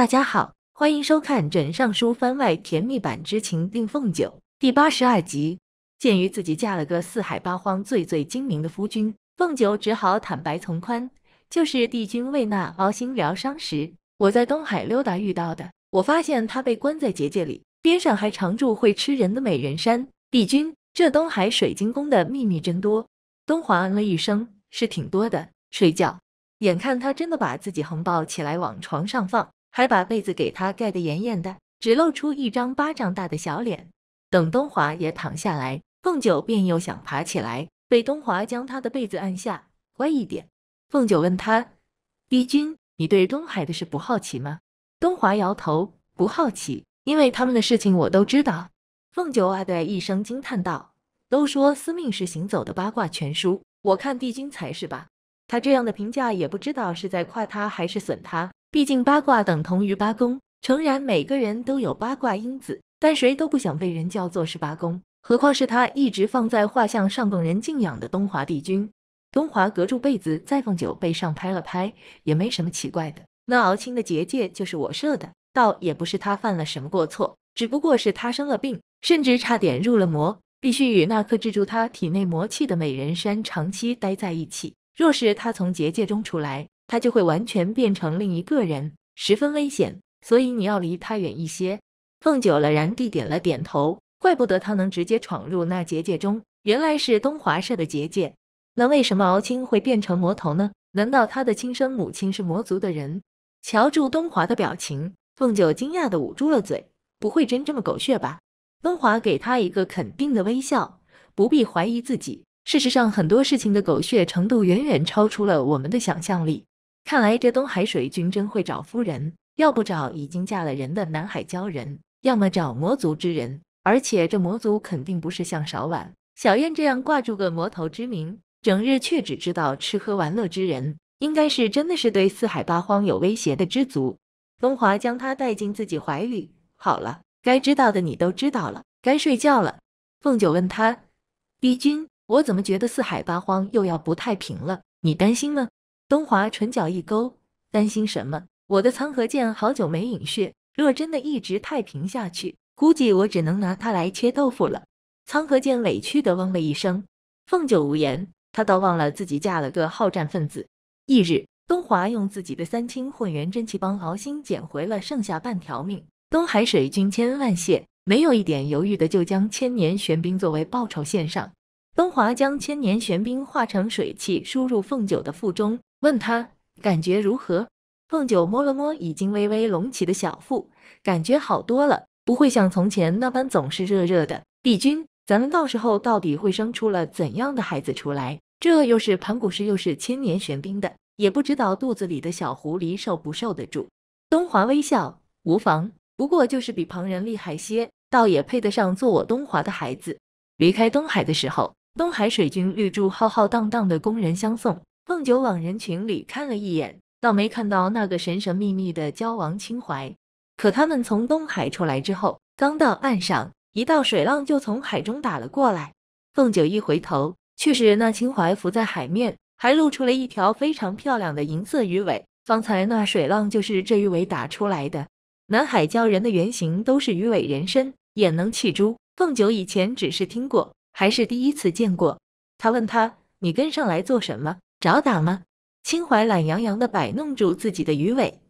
大家好，欢迎收看《枕上书》番外甜蜜版之情定凤九第八十二集。鉴于自己嫁了个四海八荒最最精明的夫君，凤九只好坦白从宽。就是帝君为那敖兴疗伤时，我在东海溜达遇到的。我发现他被关在结界里，边上还常住会吃人的美人山。帝君，这东海水晶宫的秘密真多。东华嗯了一声，是挺多的。睡觉，眼看他真的把自己横抱起来往床上放。还把被子给他盖得严严的，只露出一张巴掌大的小脸。等东华也躺下来，凤九便又想爬起来，被东华将他的被子按下，乖一点。凤九问他：“帝君，你对东海的事不好奇吗？”东华摇头，不好奇，因为他们的事情我都知道。凤九啊的一声惊叹道：“都说司命是行走的八卦全书，我看帝君才是吧。”他这样的评价也不知道是在夸他还是损他。毕竟八卦等同于八公，诚然每个人都有八卦因子，但谁都不想被人叫做是八公，何况是他一直放在画像上供人敬仰的东华帝君。东华隔住被子，再凤九背上拍了拍，也没什么奇怪的。那敖青的结界就是我设的，倒也不是他犯了什么过错，只不过是他生了病，甚至差点入了魔，必须与那颗制住他体内魔气的美人山长期待在一起。若是他从结界中出来，他就会完全变成另一个人，十分危险，所以你要离他远一些。凤九了然地点了点头，怪不得他能直接闯入那结界中，原来是东华设的结界。那为什么敖青会变成魔头呢？难道他的亲生母亲是魔族的人？瞧住东华的表情，凤九惊讶地捂住了嘴，不会真这么狗血吧？东华给他一个肯定的微笑，不必怀疑自己。事实上，很多事情的狗血程度远远超出了我们的想象力。看来这东海水君真会找夫人，要不找已经嫁了人的南海鲛人，要么找魔族之人。而且这魔族肯定不是像少婉、小燕这样挂住个魔头之名，整日却只知道吃喝玩乐之人，应该是真的是对四海八荒有威胁的知足。东华将他带进自己怀里，好了，该知道的你都知道了，该睡觉了。凤九问他：“帝君，我怎么觉得四海八荒又要不太平了？你担心吗？”东华唇角一勾，担心什么？我的苍河剑好久没饮血，若真的一直太平下去，估计我只能拿它来切豆腐了。苍河剑委屈的嗡了一声。凤九无言，他倒忘了自己嫁了个好战分子。翌日，东华用自己的三清混元真气帮敖心捡回了剩下半条命。东海水君千恩万谢，没有一点犹豫的就将千年玄冰作为报酬献上。东华将千年玄冰化成水气，输入凤九的腹中。问他感觉如何？凤九摸了摸已经微微隆起的小腹，感觉好多了，不会像从前那般总是热热的。帝君，咱们到时候到底会生出了怎样的孩子出来？这又是盘古石，又是千年玄冰的，也不知道肚子里的小狐狸受不受得住。东华微笑，无妨，不过就是比旁人厉害些，倒也配得上做我东华的孩子。离开东海的时候，东海水军绿柱浩浩荡荡的工人相送。凤九往人群里看了一眼，倒没看到那个神神秘秘的蛟王清怀。可他们从东海出来之后，刚到岸上，一道水浪就从海中打了过来。凤九一回头，却是那清怀浮在海面，还露出了一条非常漂亮的银色鱼尾。方才那水浪就是这鱼尾打出来的。南海鲛人的原型都是鱼尾人身，眼能气珠。凤九以前只是听过，还是第一次见过。他问他：“你跟上来做什么？”找打吗？清怀懒洋洋地摆弄住自己的鱼尾，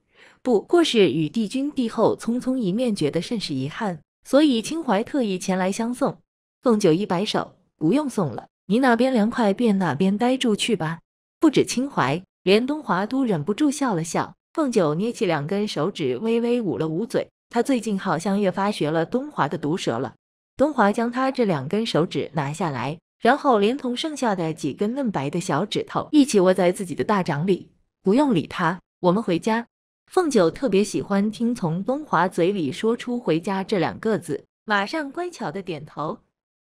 不过是与帝君帝后匆匆一面，觉得甚是遗憾，所以清怀特意前来相送。凤九一摆手，不用送了，你那边凉快便哪边呆住去吧。不止清怀，连东华都忍不住笑了笑。凤九捏起两根手指，微微捂了捂嘴，他最近好像越发学了东华的毒舌了。东华将他这两根手指拿下来。然后连同剩下的几根嫩白的小指头一起握在自己的大掌里，不用理他，我们回家。凤九特别喜欢听从东华嘴里说出“回家”这两个字，马上乖巧的点头，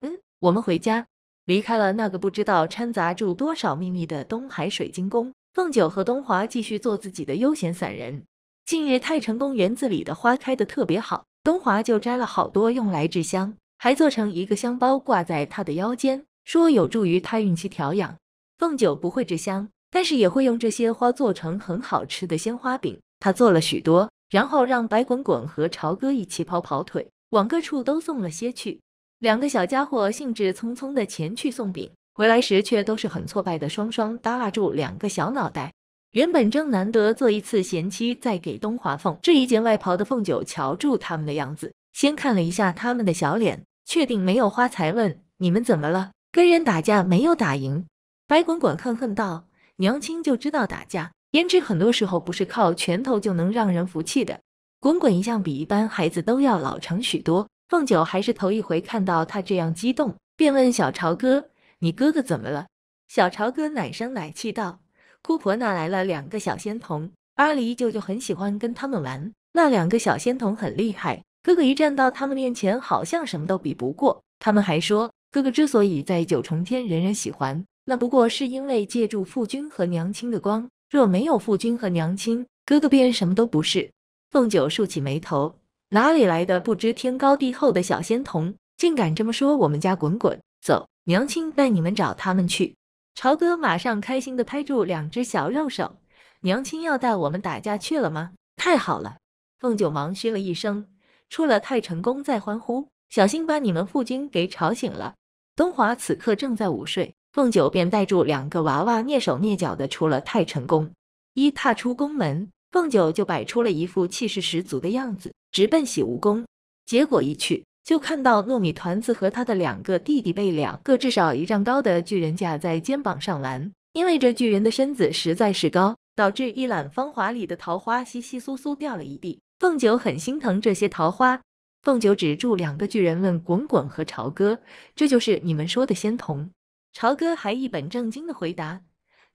嗯，我们回家。离开了那个不知道掺杂住多少秘密的东海水晶宫，凤九和东华继续做自己的悠闲散人。近日太成宫园子里的花开得特别好，东华就摘了好多用来制香，还做成一个香包挂在他的腰间。说有助于她孕期调养。凤九不会制香，但是也会用这些花做成很好吃的鲜花饼。她做了许多，然后让白滚滚和朝歌一起跑跑腿，往各处都送了些去。两个小家伙兴致匆匆的前去送饼，回来时却都是很挫败的，双双耷拉住两个小脑袋。原本正难得做一次贤妻，再给东华凤这一件外袍的凤九瞧住他们的样子，先看了一下他们的小脸，确定没有花才问：“你们怎么了？”跟人打架没有打赢，白滚滚恨恨道：“娘亲就知道打架，颜值很多时候不是靠拳头就能让人服气的。”滚滚一向比一般孩子都要老成许多，凤九还是头一回看到他这样激动，便问小朝哥：“你哥哥怎么了？”小朝哥奶声奶气道：“姑婆那来了两个小仙童，阿狸舅舅很喜欢跟他们玩。那两个小仙童很厉害，哥哥一站到他们面前，好像什么都比不过。他们还说。”哥哥之所以在九重天人人喜欢，那不过是因为借助父君和娘亲的光。若没有父君和娘亲，哥哥便什么都不是。凤九竖起眉头，哪里来的不知天高地厚的小仙童，竟敢这么说我们家滚滚？走，娘亲带你们找他们去。朝哥马上开心的拍住两只小肉手，娘亲要带我们打架去了吗？太好了！凤九忙嘘了一声，出了太成功再欢呼，小心把你们父君给吵醒了。东华此刻正在午睡，凤九便带住两个娃娃蹑手蹑脚的出了太晨宫。一踏出宫门，凤九就摆出了一副气势十足的样子，直奔洗梧宫。结果一去，就看到糯米团子和他的两个弟弟被两个至少一丈高的巨人架在肩膀上拦，因为这巨人的身子实在是高，导致一览芳华里的桃花稀稀疏疏掉了一地。凤九很心疼这些桃花。凤九止住两个巨人，问：“滚滚和朝哥，这就是你们说的仙童？”朝哥还一本正经的回答：“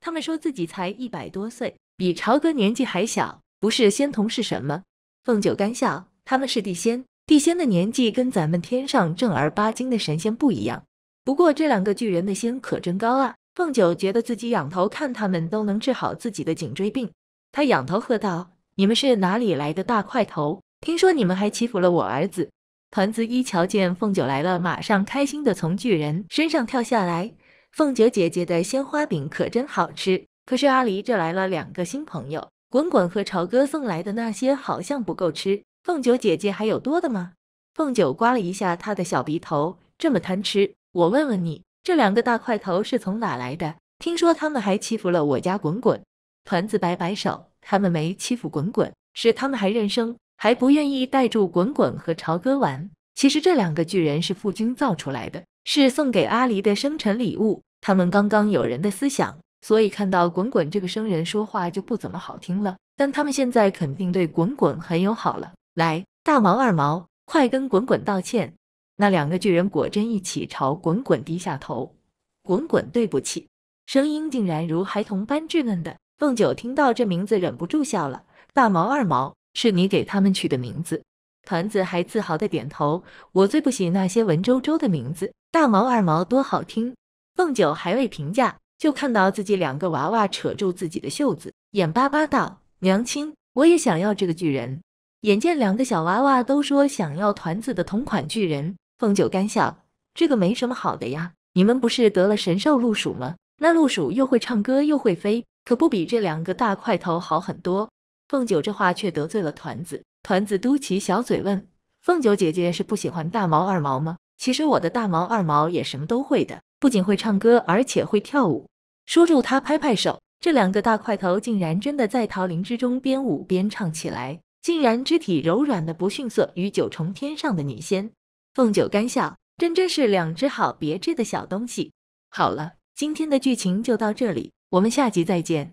他们说自己才一百多岁，比朝哥年纪还小，不是仙童是什么？”凤九干笑：“他们是地仙，地仙的年纪跟咱们天上正儿八经的神仙不一样。不过这两个巨人的仙可真高啊！”凤九觉得自己仰头看他们都能治好自己的颈椎病，他仰头喝道：“你们是哪里来的大块头？”听说你们还欺负了我儿子团子，一瞧见凤九来了，马上开心的从巨人身上跳下来。凤九姐姐的鲜花饼可真好吃，可是阿狸这来了两个新朋友，滚滚和朝哥送来的那些好像不够吃。凤九姐姐还有多的吗？凤九刮了一下他的小鼻头，这么贪吃，我问问你，这两个大块头是从哪来的？听说他们还欺负了我家滚滚。团子摆摆手，他们没欺负滚滚，是他们还认生。还不愿意带住滚滚和朝哥玩。其实这两个巨人是父君造出来的，是送给阿离的生辰礼物。他们刚刚有人的思想，所以看到滚滚这个生人说话就不怎么好听了。但他们现在肯定对滚滚很友好了。来，大毛二毛，快跟滚滚道歉。那两个巨人果真一起朝滚滚低下头。滚滚对不起，声音竟然如孩童般稚嫩的。凤九听到这名字忍不住笑了。大毛二毛。是你给他们取的名字，团子还自豪地点头。我最不喜那些文绉绉的名字，大毛二毛多好听。凤九还未评价，就看到自己两个娃娃扯住自己的袖子，眼巴巴道：“娘亲，我也想要这个巨人。”眼见两个小娃娃都说想要团子的同款巨人，凤九干笑：“这个没什么好的呀，你们不是得了神兽鹿鼠吗？那鹿鼠又会唱歌又会飞，可不比这两个大块头好很多。”凤九这话却得罪了团子，团子嘟起小嘴问：“凤九姐姐是不喜欢大毛二毛吗？”其实我的大毛二毛也什么都会的，不仅会唱歌，而且会跳舞。说住他拍拍手，这两个大块头竟然真的在桃林之中边舞边唱起来，竟然肢体柔软的不逊色于九重天上的女仙。凤九干笑，真真是两只好别致的小东西。好了，今天的剧情就到这里，我们下集再见。